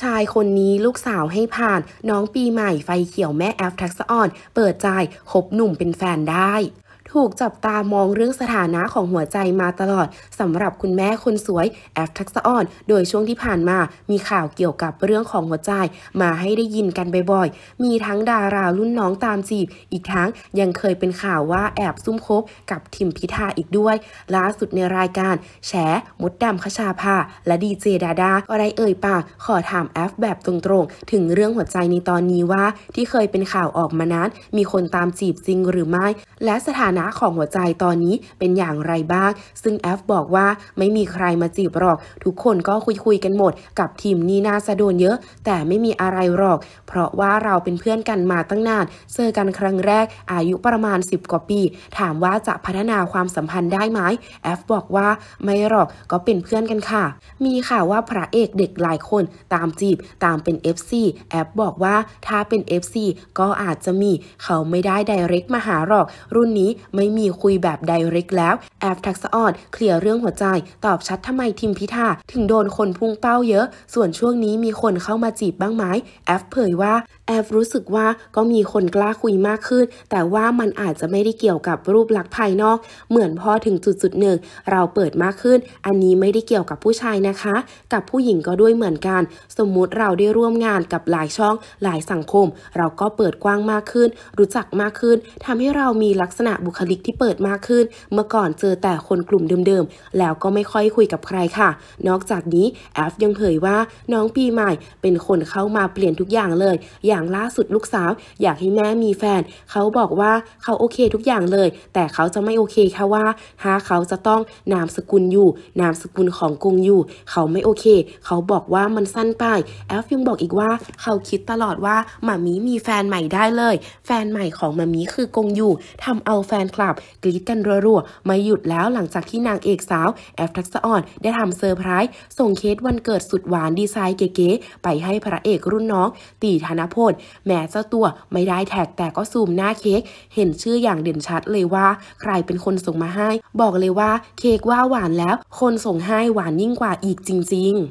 ชายคนนี้ลูกสาวให้ผ่านน้องปีใหม่ไฟเขียวแม่แอฟทักษ์อ่อนเปิดใจคบหนุ่มเป็นแฟนได้ถูกจับตามองเรื่องสถานะของหัวใจมาตลอด สำหรับคุณแม่คนสวยแอฟทักษอ่อนโดยช่วงที่ผ่านมามีข่าวเกี่ยวกับเรื่องของหัวใจมาให้ได้ยินกันบ่อย ๆ มีทั้งดารารุ่นน้องตามจีบอีกทั้งยังเคยเป็นข่าวว่าแอบซุ่มคบกับทิมพิธาอีกด้วยล่าสุดในรายการแฉมดดำขชาภาและดีเจดาดาก็ได้เอ่ยปากขอถามแอฟแบบตรงๆ ถึงเรื่องหัวใจในตอนนี้ว่าที่เคยเป็นข่าวออกมานั้น มีคนตามจีบจริงหรือไม่และสถานะของหัวใจตอนนี้เป็นอย่างไรบ้าง ซึ่งแอฟบอกว่าไม่มีใครมาจีบหรอก ทุกคนก็คุยคุยกันหมด กับทีมนีนาซะโดนเยอะ แต่ไม่มีอะไรหรอก เพราะว่าเราเป็นเพื่อนกันมาตั้งนาน เจอกันครั้งแรกอายุประมาณ10กว่าปี ถามว่าจะพัฒนาความสัมพันธ์ได้ไหมแอฟบอกว่าไม่หรอก ก็เป็นเพื่อนกันค่ะ มีข่าวว่าพระเอกเด็กหลายคนตามจีบตามเป็น FC แอฟบอกว่าถ้าเป็น FC ก็อาจจะมี เขาไม่ได้ไดเรกมาหาหรอก รุ่นนี้ไม่มีคุยแบบไดเรกแล้วแอฟทักษออดเคลียร์เรื่องหัวใจ ตอบชัดทำไมทิมพิธา ถึงโดนคนพุ่งเป้าเยอะ ส่วนช่วงนี้มีคนเข้ามาจีบบ้างไหมแอฟเผยว่าแอฟรู้สึกว่าก็มีคนกล้าคุยมากขึ้นแต่ว่ามันอาจจะไม่ได้เกี่ยวกับรูปลักษณ์ภายนอก เหมือนพอถึงจุดจุดหนึ่ง เราเปิดมากขึ้น อันนี้ไม่ได้เกี่ยวกับผู้ชายนะคะ กับผู้หญิงก็ด้วยเหมือนกัน สมมุติเราได้ร่วมงานกับหลายช่องหลายสังคม เราก็เปิดกว้างมากขึ้น รู้จักมากขึ้น ทำให้เรามีลักษณะบุคคลิกที่เปิดมากขึ้น เมื่อก่อนเจอแต่คนกลุ่มเดิมๆ แล้วก็ไม่ค่อยคุยกับใครค่ะ นอกจากนี้แอฟยังเผยว่าน้องปีใหม่ เป็นคนเข้ามาเปลี่ยนทุกอย่างเลย อย่างล่าสุดลูกสาว อยากให้แม่มีแฟน เขาบอกว่าเขาโอเคทุกอย่างเลย แต่เขาจะไม่โอเคค่ะว่าถ้าเขาจะต้องนามสกุลอยู่ นามสกุลของกงอยู่เขาไม่โอเค เขาบอกว่ามันสั้นไปแอฟยังบอกอีกว่าเขาคิดตลอดว่าหมามีมีแฟนใหม่ได้เลย แฟนใหม่ของหมามีคือกงอยู่ทำเอาแฟนนคลับกรี๊ดกันรัวๆไม่หยุดแล้วหลังจากที่นางเอกสาวแอฟทักษอ่อนได้ทำเซอร์ไพรส์ส่งเค้กวันเกิดสุดหวานดีไซน์เก๋ๆไปให้พระเอกรุ่นน้อง ตีธนพลแม้เจ้าตัวไม่ได้แท็กแต่ก็ซูมหน้าเค้กเห็นชื่ออย่างเด่นชัดเลยว่าใครเป็นคนส่งมาให้ บอกเลยว่าเค้กว่าหวานแล้ว คนส่งให้หวานยิ่งกว่าอีกจริง ๆ